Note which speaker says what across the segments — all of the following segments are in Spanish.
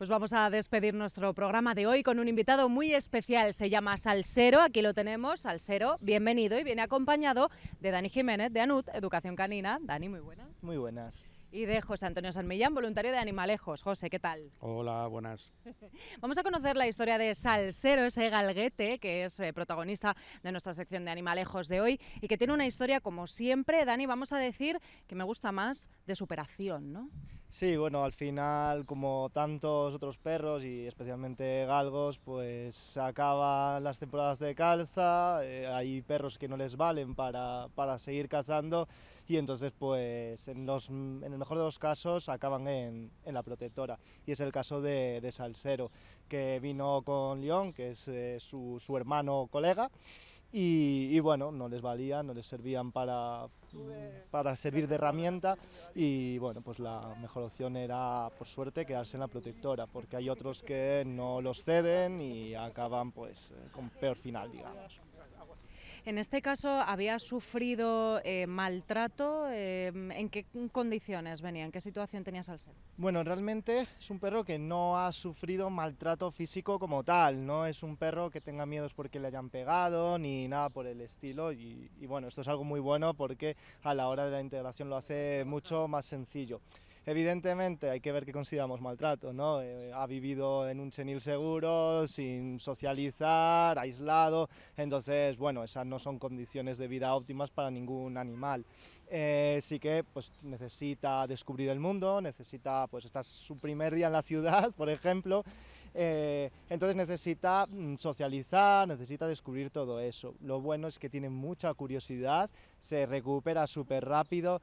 Speaker 1: Pues vamos a despedir nuestro programa de hoy con un invitado muy especial. Se llama Salsero, aquí lo tenemos. Salsero, bienvenido y viene acompañado de Dani Jiménez, de ANUT, Educación Canina. Dani, muy buenas. Muy buenas. Y de José Antonio Sanmillán, voluntario de Animalejos. José, ¿qué tal?
Speaker 2: Hola, buenas.
Speaker 1: Vamos a conocer la historia de Salsero, ese galguete que es eh, protagonista de nuestra sección de Animalejos de hoy y que tiene una historia, como siempre, Dani, vamos a decir que me gusta más, de superación, ¿no?
Speaker 3: Sí, bueno, al final, como tantos otros perros y especialmente galgos, pues acaban las temporadas de calza, eh, hay perros que no les valen para, seguir cazando y entonces, pues en, el mejor de los casos, acaban en, la protectora. Y es el caso de, de Salsero, que vino con León, que es eh, su, su hermano colega y, bueno, no les valían, no les servían para, para servir de herramienta y bueno, pues la mejor opción era, por suerte, quedarse en la protectora, porque hay otros que no los ceden y acaban pues eh, con peor final, digamos.
Speaker 1: En este caso, ¿había sufrido eh, maltrato? Eh, ¿En qué condiciones venía? ¿En qué situación tenías al ser?
Speaker 3: Bueno, realmente es un perro que no ha sufrido maltrato físico como tal. No es un perro que tenga miedos porque le hayan pegado ni nada por el estilo. Y, y bueno, esto es algo muy bueno porque a la hora de la integración lo hace mucho más sencillo. Evidentemente hay que ver qué consideramos maltrato, ¿no? Eh, ha vivido en un chenil seguro, sin socializar, aislado, entonces, bueno, esas no son condiciones de vida óptimas para ningún animal. Eh, sí que pues, necesita descubrir el mundo, necesita, pues está su primer día en la ciudad, por ejemplo, eh, entonces necesita mm, socializar, necesita descubrir todo eso. Lo bueno es que tiene mucha curiosidad, se recupera súper rápido.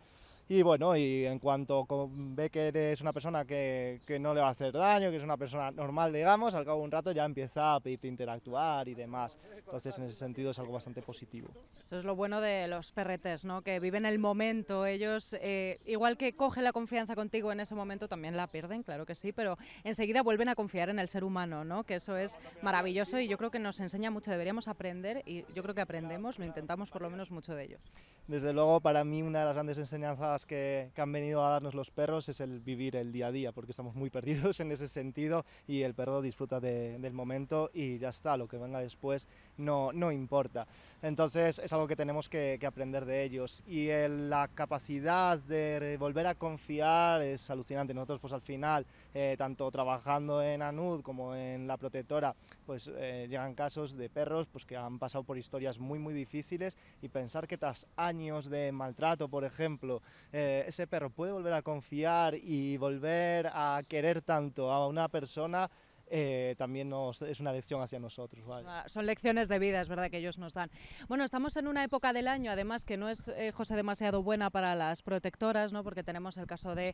Speaker 3: Y bueno, y en cuanto ve que eres una persona que, que no le va a hacer daño, que es una persona normal, digamos, al cabo de un rato ya empieza a pedirte interactuar y demás. Entonces, en ese sentido es algo bastante positivo.
Speaker 1: Eso es lo bueno de los perretes, ¿no? Que viven el momento. Ellos, eh, igual que cogen la confianza contigo en ese momento, también la pierden, claro que sí, pero enseguida vuelven a confiar en el ser humano, ¿no? Que eso es maravilloso y yo creo que nos enseña mucho. Deberíamos aprender y yo creo que aprendemos, lo intentamos por lo menos mucho de ellos.
Speaker 3: Desde luego, para mí una de las grandes enseñanzas que, han venido a darnos los perros es el vivir el día a día, porque estamos muy perdidos en ese sentido y el perro disfruta del momento y ya está, lo que venga después no, no importa. Entonces es algo que tenemos que, aprender de ellos y la capacidad de volver a confiar es alucinante. Nosotros pues al final, eh, tanto trabajando en ANUD como en la protectora, pues eh, llegan casos de perros pues, que han pasado por historias muy muy difíciles y pensar que tras años de maltrato, por ejemplo, eh, ese perro puede volver a confiar y volver a querer tanto a una persona, eh, también nos, es una lección hacia nosotros.
Speaker 1: Son lecciones de vida, es verdad que ellos nos dan. Bueno, estamos en una época del año, además, que no es, eh, José, demasiado buena para las protectoras, ¿no? porque tenemos el caso de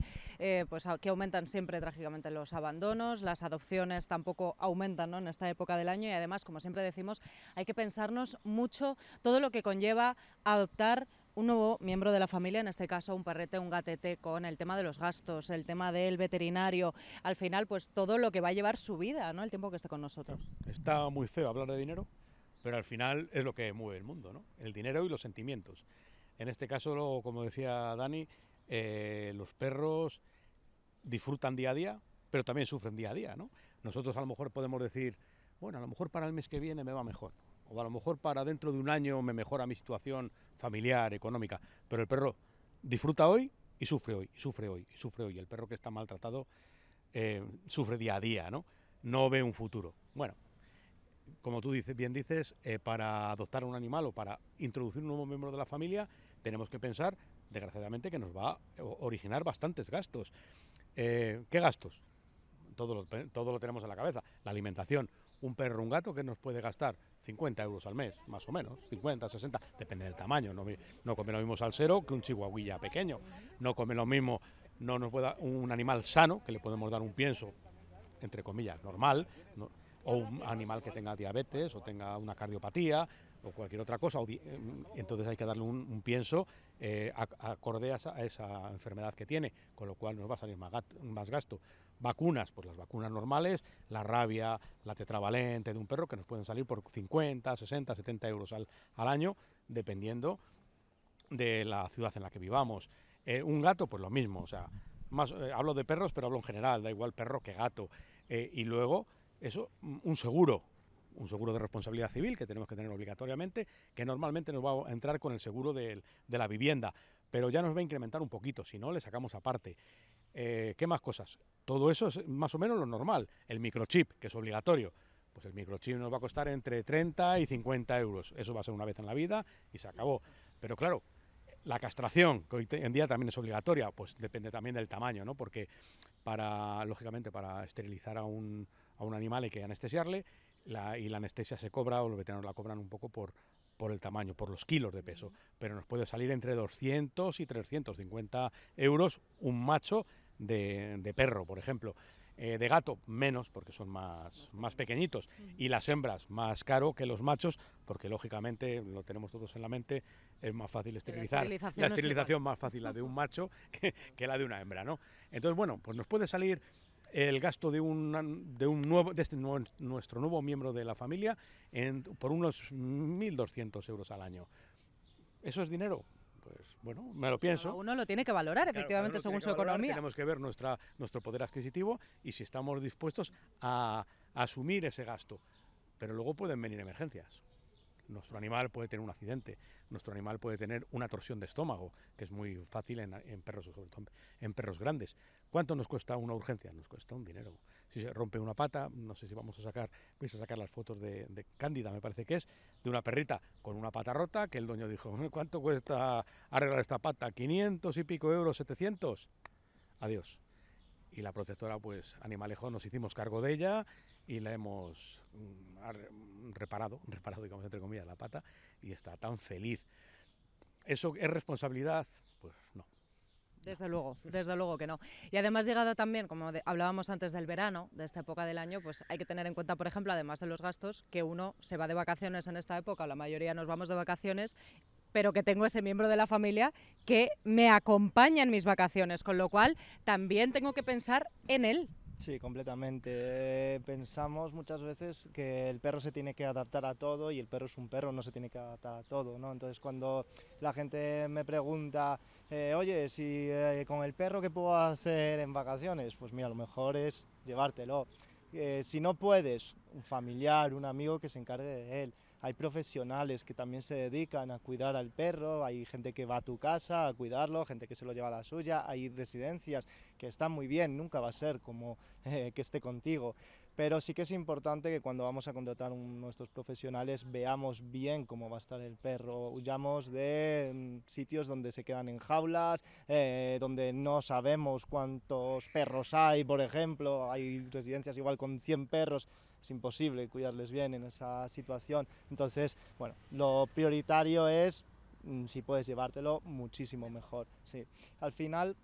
Speaker 1: pues, que aumentan siempre trágicamente los abandonos, las adopciones tampoco aumentan en esta época del año y además, como siempre decimos, hay que pensarnos mucho todo lo que conlleva adoptar un nuevo miembro de la familia, en este caso un perrete, un gatete, con el tema de los gastos, el tema del veterinario, al final pues todo lo que va a llevar su vida, ¿no? El tiempo que esté con nosotros.
Speaker 2: Está muy feo hablar de dinero, pero al final es lo que mueve el mundo, ¿no? El dinero y los sentimientos. En este caso, como decía Dani, eh, los perros disfrutan día a día, pero también sufren día a día, ¿no? Nosotros a lo mejor podemos decir, bueno, a lo mejor para el mes que viene me va mejor a lo mejor para dentro de un año me mejora mi situación familiar, económica, pero el perro disfruta hoy y sufre hoy, sufre hoy, y sufre hoy. El perro que está maltratado eh, sufre día a día, ¿no? No ve un futuro. Bueno, como tú bien dices, eh, para adoptar un animal o para introducir un nuevo miembro de la familia, tenemos que pensar, desgraciadamente, que nos va a originar bastantes gastos. Eh, ¿Qué gastos? Todo lo, todo lo tenemos en la cabeza. La alimentación. Un perro, un gato, ¿qué nos puede gastar? 50 euros al mes, más o menos, 50, 60, depende del tamaño, no, come lo mismo salsero que un chihuahuilla pequeño, no come lo mismo, no nos pueda un animal sano, que le podemos dar un pienso, entre comillas, normal, o un animal que tenga diabetes o tenga una cardiopatía o cualquier otra cosa, em, entonces hay que darle un, pienso eh, acorde a esa, enfermedad que tiene, con lo cual nos va a salir más, gasto. Vacunas, pues las vacunas normales, la rabia, la tetravalente de un perro, que nos pueden salir por 50, 60, 70 euros al, año, dependiendo de la ciudad en la que vivamos. Eh, un gato, pues lo mismo, o sea, más, eh, hablo de perros, pero hablo en general, da igual perro que gato. y luego, eso, un seguro, un seguro de responsabilidad civil que tenemos que tener obligatoriamente, que normalmente nos va a entrar con el seguro de, la vivienda, pero ya nos va a incrementar un poquito, si no le sacamos aparte. Eh, ¿Qué más cosas? Todo eso es más o menos lo normal. El microchip, que es obligatorio. Pues el microchip nos va a costar entre 30 y 50 euros. Eso va a ser una vez en la vida y se acabó. Pero claro, la castración, que hoy en día también es obligatoria, pues depende también del tamaño, ¿no? Porque para, lógicamente, para esterilizar a un, a un animal hay que anestesiarle y la anestesia se cobra o los veteranos la cobran un poco por, por el tamaño, por los kilos de peso, pero nos puede salir entre 200 y 350 euros un macho de, perro, por ejemplo. Eh, de gato menos porque son más, más pequeñitos y las hembras más caro que los machos porque lógicamente lo tenemos todos en la mente es más fácil esterilizar la esterilización, más fácil la de un macho que, que, la de una hembra no entonces bueno pues nos puede salir el gasto de, un, de, un nuevo, de este nuestro nuevo miembro de la familia en, por unos 1.200 euros al año. ¿Eso es dinero? Pues bueno, me lo pienso. uno
Speaker 1: lo tiene que valorar, efectivamente, según su economía. Tenemos
Speaker 2: que ver nuestra, nuestro poder adquisitivo y si estamos dispuestos a asumir ese gasto. Pero luego pueden venir emergencias. Nuestro animal puede tener un accidente, nuestro animal puede tener una torsión de estómago, que es muy fácil en, perros, sobre todo en perros grandes. ¿Cuánto nos cuesta una urgencia? Nos cuesta un dinero. Si se rompe una pata, no sé si vamos a sacar, vais a sacar las fotos de, de Cándida, me parece que es, de una perrita con una pata rota, que el dueño dijo, ¿cuánto cuesta arreglar esta pata? ¿500 y pico euros? ¿700? Adiós y la protectora, pues Animalejo, nos hicimos cargo de ella y la hemos mm, mm, reparado, reparado, digamos, entre comillas, la pata y está tan feliz. ¿Eso es responsabilidad? Pues no.
Speaker 1: Desde luego, desde luego que no. Y además llegada también, como hablábamos antes del verano, de esta época del año, pues hay que tener en cuenta, por ejemplo, además de los gastos, que uno se va de vacaciones en esta época, la mayoría nos vamos de vacaciones pero que tengo ese miembro de la familia que me acompaña en mis vacaciones, con lo cual también tengo que pensar en él.
Speaker 3: Sí, completamente. Eh, pensamos muchas veces que el perro se tiene que adaptar a todo y el perro es un perro, no se tiene que adaptar a todo, ¿no? Entonces cuando la gente me pregunta, eh, oye, si eh, con el perro qué puedo hacer en vacaciones, pues mira, lo mejor es llevártelo. si no puedes, un familiar, un amigo que se encargue de él hay profesionales que también se dedican a cuidar al perro, hay gente que va a tu casa a cuidarlo, gente que se lo lleva a la suya, hay residencias que están muy bien, nunca va a ser como eh, que esté contigo, pero sí que es importante que cuando vamos a contratar a nuestros profesionales veamos bien cómo va a estar el perro, huyamos de mm, sitios donde se quedan en jaulas, eh, donde no sabemos cuántos perros hay, por ejemplo, hay residencias igual con 100 perros, es imposible cuidarles bien en esa situación. Entonces, bueno, lo prioritario es mm, si puedes llevártelo muchísimo mejor. Sí. Al final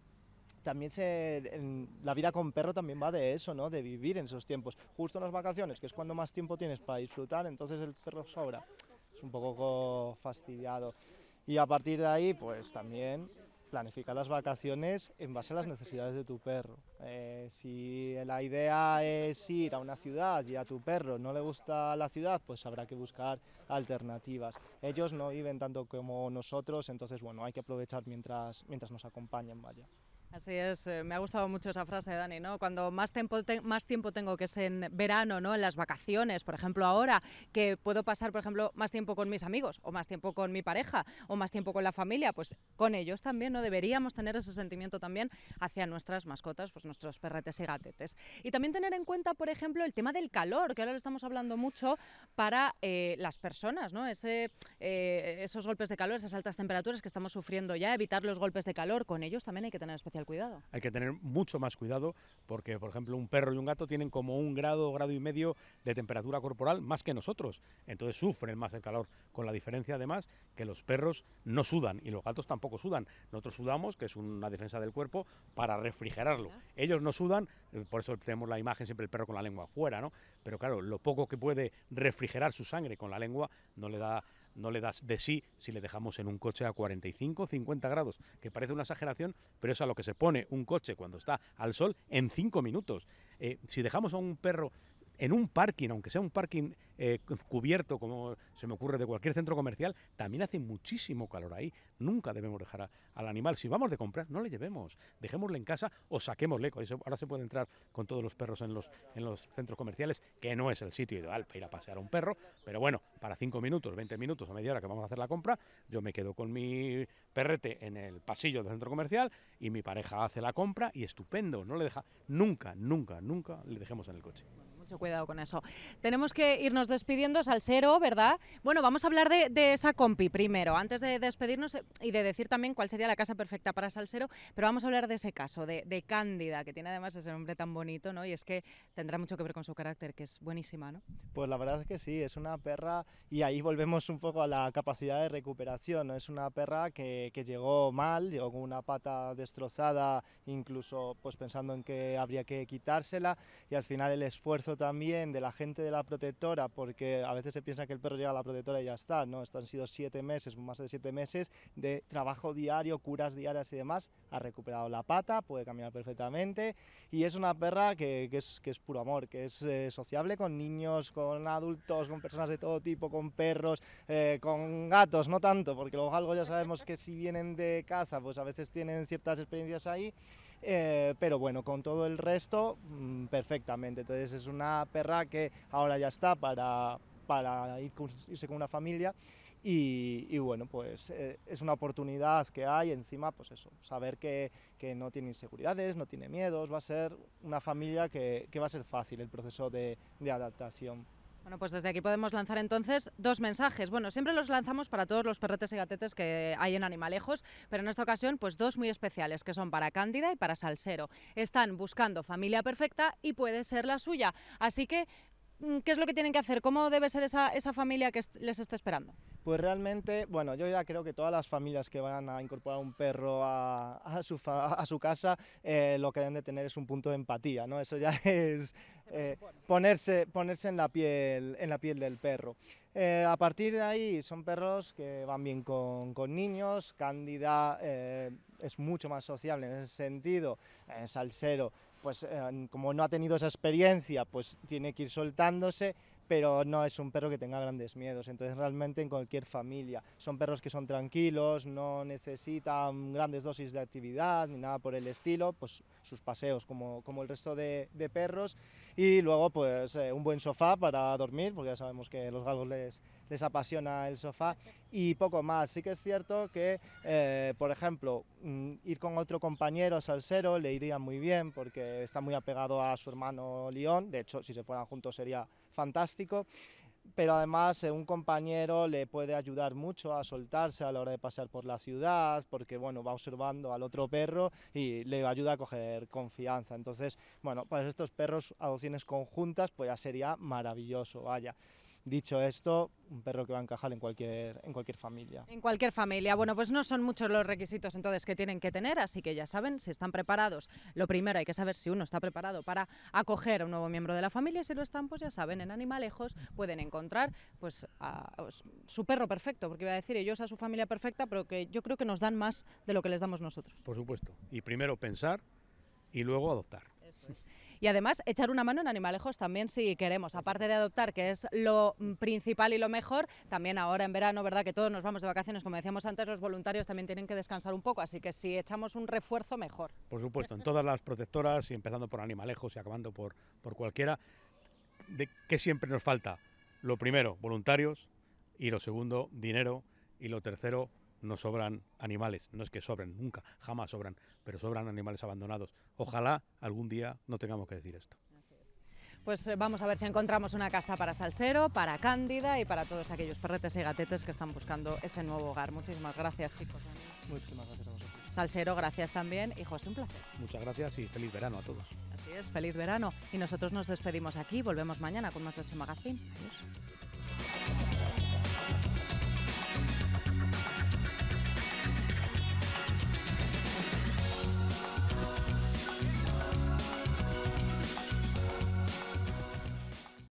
Speaker 3: también se, la vida con perro también va de eso, ¿no? De vivir en esos tiempos. Justo en las vacaciones, que es cuando más tiempo tienes para disfrutar, entonces el perro sobra. Es un poco fastidiado. Y a partir de ahí, pues también planificar las vacaciones en base a las necesidades de tu perro. Eh, si la idea es ir a una ciudad y a tu perro no le gusta la ciudad, pues habrá que buscar alternativas. Ellos no viven tanto como nosotros, entonces bueno, hay que aprovechar mientras, mientras nos acompañan, vaya.
Speaker 1: Así es, eh, me ha gustado mucho esa frase, Dani, ¿no? Cuando más tiempo, más tiempo tengo, que es en verano, ¿no? En las vacaciones, por ejemplo, ahora, que puedo pasar, por ejemplo, más tiempo con mis amigos, o más tiempo con mi pareja, o más tiempo con la familia, pues con ellos también, ¿no? Deberíamos tener ese sentimiento también hacia nuestras mascotas, pues nuestros perretes y gatetes. Y también tener en cuenta, por ejemplo, el tema del calor, que ahora lo estamos hablando mucho para eh, las personas, ¿no? Ese, eh, esos golpes de calor, esas altas temperaturas que estamos sufriendo ya, evitar los golpes de calor, con ellos también hay que tener especial cuidado.
Speaker 2: Hay que tener mucho más cuidado porque, por ejemplo, un perro y un gato tienen como un grado, grado y medio de temperatura corporal más que nosotros. Entonces sufren más el calor, con la diferencia además que los perros no sudan y los gatos tampoco sudan. Nosotros sudamos, que es una defensa del cuerpo, para refrigerarlo. Ellos no sudan, por eso tenemos la imagen siempre el perro con la lengua afuera, ¿no? Pero claro, lo poco que puede refrigerar su sangre con la lengua no le da no le das de sí si le dejamos en un coche a 45 50 grados, que parece una exageración, pero es a lo que se pone un coche cuando está al sol en 5 minutos. Eh, si dejamos a un perro en un parking, aunque sea un parking eh, cubierto, como se me ocurre de cualquier centro comercial, también hace muchísimo calor ahí. Nunca debemos dejar al animal. Si vamos de comprar, no le llevemos. Dejémosle en casa o saquémosle. Ahora se puede entrar con todos los perros en los, centros comerciales, que no es el sitio ideal para ir a pasear a un perro. Pero bueno, para 5 minutos, 20 minutos o media hora que vamos a hacer la compra, yo me quedo con mi perrete en el pasillo del centro comercial y mi pareja hace la compra y estupendo. No le deja nunca, nunca, nunca le dejemos en el coche
Speaker 1: cuidado con eso. Tenemos que irnos despidiendo, Salsero, ¿verdad? Bueno, vamos a hablar de, de, esa compi primero, antes de despedirnos eh, y de decir también cuál sería la casa perfecta para Salsero, pero vamos a hablar de ese caso, de, de Cándida, que tiene además ese nombre tan bonito, ¿no? Y es que tendrá mucho que ver con su carácter, que es buenísima, ¿no?
Speaker 3: Pues la verdad es que sí, es una perra, y ahí volvemos un poco a la capacidad de recuperación, ¿no? Es una perra que, que llegó mal, llegó con una pata destrozada, incluso pues pensando en que habría que quitársela, y al final el esfuerzo también de la gente de la protectora, porque a veces se piensa que el perro llega a la protectora y ya está, ¿no? Esto han sido siete meses, más de siete meses de trabajo diario, curas diarias y demás. Ha recuperado la pata, puede caminar perfectamente y es una perra que, que, es, puro amor, que es eh, sociable con niños, con adultos, con personas de todo tipo, con perros, eh, con gatos, no tanto, porque luego algo ya sabemos que si vienen de caza, pues a veces tienen ciertas experiencias ahí eh, pero bueno, con todo el resto mm, perfectamente. Entonces es una perra que ahora ya está para, con, irse con una familia y, bueno, pues eh, es una oportunidad que hay encima, pues eso, saber que, no tiene inseguridades, no tiene miedos, va a ser una familia que, va a ser fácil el proceso de, de adaptación.
Speaker 1: Bueno, pues desde aquí podemos lanzar entonces dos mensajes. Bueno, siempre los lanzamos para todos los perretes y gatetes que hay en Animalejos, pero en esta ocasión, pues dos muy especiales, que son para Cándida y para Salsero. Están buscando familia perfecta y puede ser la suya. Así que Mm, ¿qué es lo que tienen que hacer? ¿Cómo debe ser esa, familia que les está esperando?
Speaker 3: Pues realmente, bueno, yo ya creo que todas las familias que van a incorporar un perro a, su, casa, eh, lo que deben de tener es un punto de empatía, ¿no? Eso ya es eh, ponerse, ponerse en, la piel, en la piel del perro. Eh, a partir de ahí son perros que van bien con, niños, Cándida es mucho más sociable en ese sentido, es salsero pues eh, como no ha tenido esa experiencia, pues tiene que ir soltándose, pero no es un perro que tenga grandes miedos. Entonces realmente en cualquier familia son perros que son tranquilos, no necesitan grandes dosis de actividad ni nada por el estilo, pues sus paseos como, como el resto de, perros y luego pues eh, un buen sofá para dormir, porque ya sabemos que a los galgos les, les apasiona el sofá y poco más. Sí que es cierto que, eh, por ejemplo, mm, ir con otro compañero salsero le iría muy bien porque está muy apegado a su hermano León, de hecho si se fueran juntos sería fantástico pero además eh, un compañero le puede ayudar mucho a soltarse a la hora de pasar por la ciudad, porque bueno, va observando al otro perro y le ayuda a coger confianza. Entonces, bueno, para pues estos perros, adopciones conjuntas, pues ya sería maravilloso, vaya. Dicho esto, un perro que va a encajar en cualquier, en cualquier familia.
Speaker 1: En cualquier familia. Bueno, pues no son muchos los requisitos entonces que tienen que tener, así que ya saben, si están preparados, lo primero hay que saber si uno está preparado para acoger a un nuevo miembro de la familia, si lo están, pues ya saben, en Animalejos pueden encontrar pues su perro perfecto, porque iba a decir ellos a su familia perfecta, pero que yo creo que nos dan más de lo que les damos nosotros.
Speaker 2: Por supuesto. Y primero pensar y luego adoptar
Speaker 1: y además echar una mano en animalejos también si queremos, aparte de adoptar, que es lo mm, principal y lo mejor, también ahora en verano, ¿verdad? Que todos nos vamos de vacaciones, como decíamos antes, los voluntarios también tienen que descansar un poco, así que si echamos un refuerzo, mejor.
Speaker 2: Por supuesto, en todas las protectoras y empezando por animalejos y acabando por, por cualquiera, de, ¿qué siempre nos falta? Lo primero, voluntarios, y lo segundo, dinero, y lo tercero, no sobran animales, no es que sobren, nunca, jamás sobran, pero sobran animales abandonados. Ojalá algún día no tengamos que decir esto.
Speaker 1: Pues eh, vamos a ver si encontramos una casa para Salsero, para Cándida y para todos aquellos perretes y gatetes que están buscando ese nuevo hogar. Muchísimas gracias, chicos. Muchísimas gracias a vosotros. Salsero, gracias también y José, un placer.
Speaker 2: Muchas gracias y feliz verano a todos.
Speaker 1: Así es, feliz verano. Y nosotros nos despedimos aquí, volvemos mañana con más 8 Magazine.